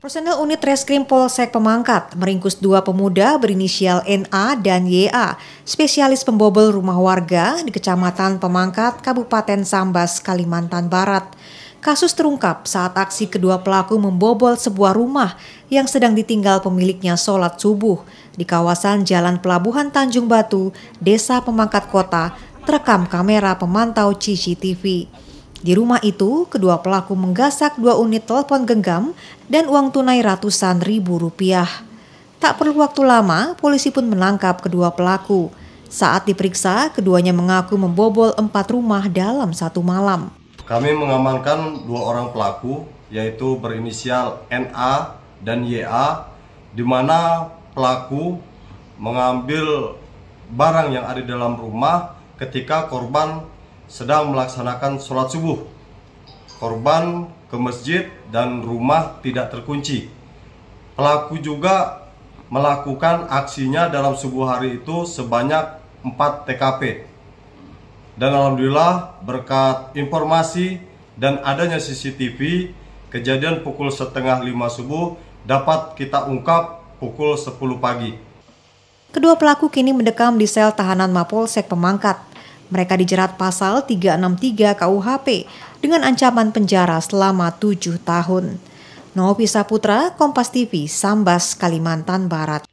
Personel unit reskrim Polsek Pemangkat meringkus dua pemuda berinisial NA dan YA, spesialis pembobol rumah warga di Kecamatan Pemangkat, Kabupaten Sambas, Kalimantan Barat. Kasus terungkap saat aksi kedua pelaku membobol sebuah rumah yang sedang ditinggal pemiliknya sholat subuh di kawasan Jalan Pelabuhan Tanjung Batu, Desa Pemangkat Kota, terekam kamera pemantau CCTV. Di rumah itu, kedua pelaku menggasak dua unit telepon genggam dan uang tunai ratusan ribu rupiah. Tak perlu waktu lama, polisi pun menangkap kedua pelaku. Saat diperiksa, keduanya mengaku membobol empat rumah dalam satu malam. Kami mengamankan dua orang pelaku, yaitu berinisial NA dan YA, di mana pelaku mengambil barang yang ada dalam rumah ketika korban sedang melaksanakan sholat subuh. Korban ke masjid dan rumah tidak terkunci. Pelaku juga melakukan aksinya dalam subuh hari itu sebanyak 4 TKP. Dan alhamdulillah berkat informasi dan adanya CCTV, kejadian pukul setengah lima subuh dapat kita ungkap pukul 10 pagi. Kedua pelaku kini mendekam di sel tahanan Mapolsek Pemangkat. Mereka dijerat pasal 363 KUHP dengan ancaman penjara selama tujuh tahun. Novi Saputra, Kompas TV, Sambas, Kalimantan Barat.